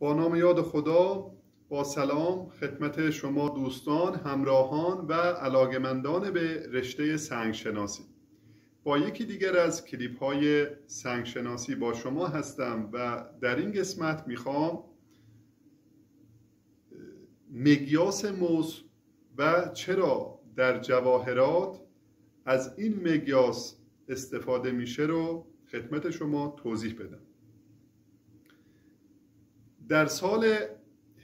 با نام یاد خدا با سلام خدمت شما دوستان همراهان و علاقمندان به رشته سنگشناسی با یکی دیگر از کلیپ های سنگشناسی با شما هستم و در این قسمت میخوام مگیاس موس و چرا در جواهرات از این مگیاس استفاده میشه رو خدمت شما توضیح بدم در سال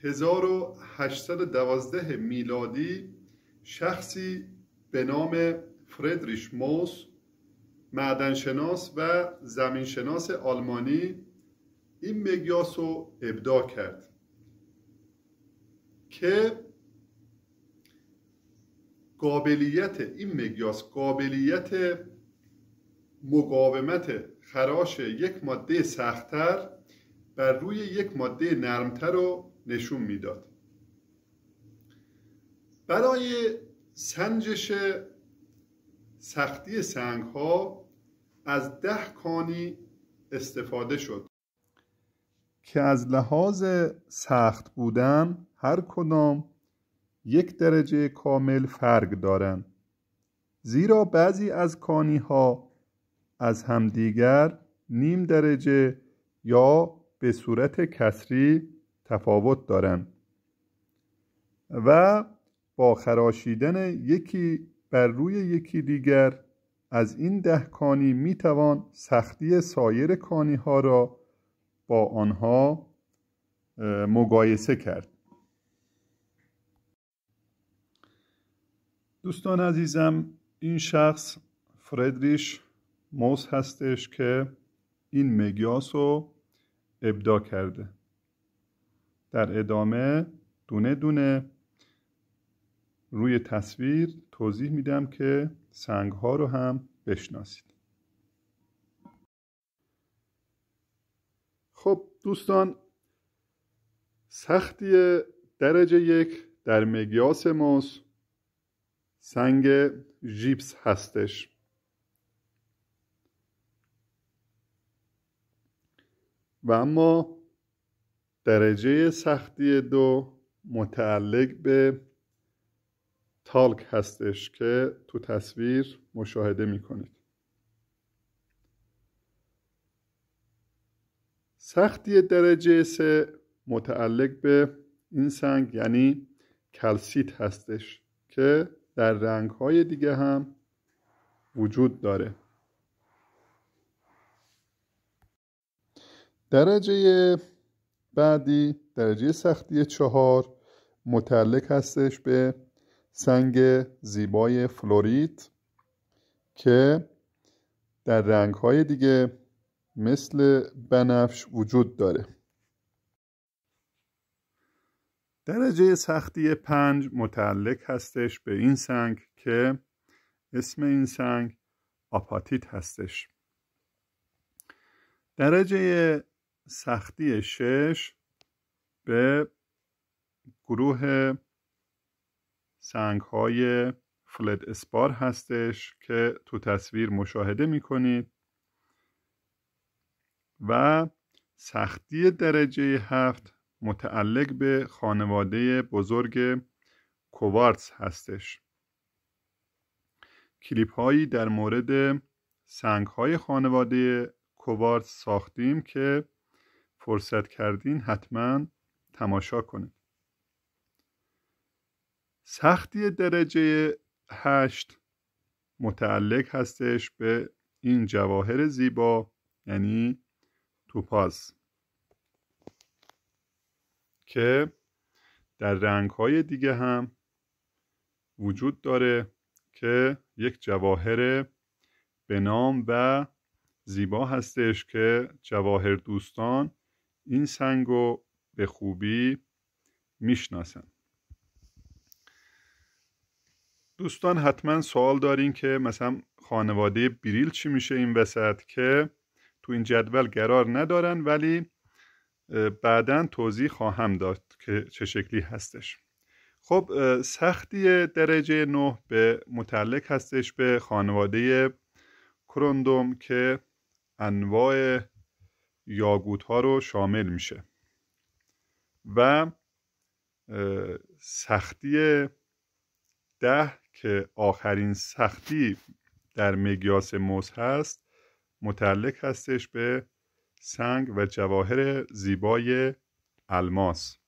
1812 میلادی شخصی به نام فردریش موس معدنشناس و زمینشناس آلمانی این مگیاس رو ابداع کرد که قابلیت این مگیاس، قابلیت مقاومت خراش یک ماده سختتر بر روی یک ماده نرمتر رو نشون میداد برای سنجش سختی سنگ ها از ده کانی استفاده شد که از لحاظ سخت بودن هر کدام یک درجه کامل فرق دارند زیرا بعضی از کانی ها از همدیگر نیم درجه یا به صورت کسری تفاوت دارند و با خراشیدن یکی بر روی یکی دیگر از این ده کانی می توان سختی سایر کانی ها را با آنها مقایسه کرد دوستان عزیزم این شخص فردریش موس هستش که این مگیاس رو ابدا کرده در ادامه دونه دونه روی تصویر توضیح میدم که سنگ ها رو هم بشناسید خب دوستان سختی درجه یک در مگیاس موس سنگ ژیپس هستش و اما درجه سختی دو متعلق به تالک هستش که تو تصویر مشاهده کنید. سختی درجه سه متعلق به این سنگ یعنی کلسیت هستش که در رنگ های دیگه هم وجود داره درجه بعدی درجه سختی چهار متعلق هستش به سنگ زیبای فلوریت که در رنگهای دیگه مثل بنفش وجود داره درجه سختی پنج متعلق هستش به این سنگ که اسم این سنگ آپاتیت هستش درجه سختی شش به گروه سنگ های فلد اسپار هستش که تو تصویر مشاهده می کنید و سختی درجه هفت متعلق به خانواده بزرگ کوارتز هستش کلیپ هایی در مورد سنگ های خانواده کوارتز ساختیم که فرصت کردین حتما تماشا کنید سختی درجه هشت متعلق هستش به این جواهر زیبا یعنی توپاز که در رنگ های دیگه هم وجود داره که یک جواهر به نام و زیبا هستش که جواهر دوستان این سنگ رو به خوبی میشناسن دوستان حتما سوال دارین که مثلا خانواده بریل چی میشه این وسط که تو این جدول قرار ندارن ولی بعدا توضیح خواهم داد که چه شکلی هستش خب سختی درجه نه به متعلق هستش به خانواده کروندوم که انواع یاگوت ها رو شامل میشه و سختی ده که آخرین سختی در مگیاس موس هست متعلق هستش به سنگ و جواهر زیبای الماس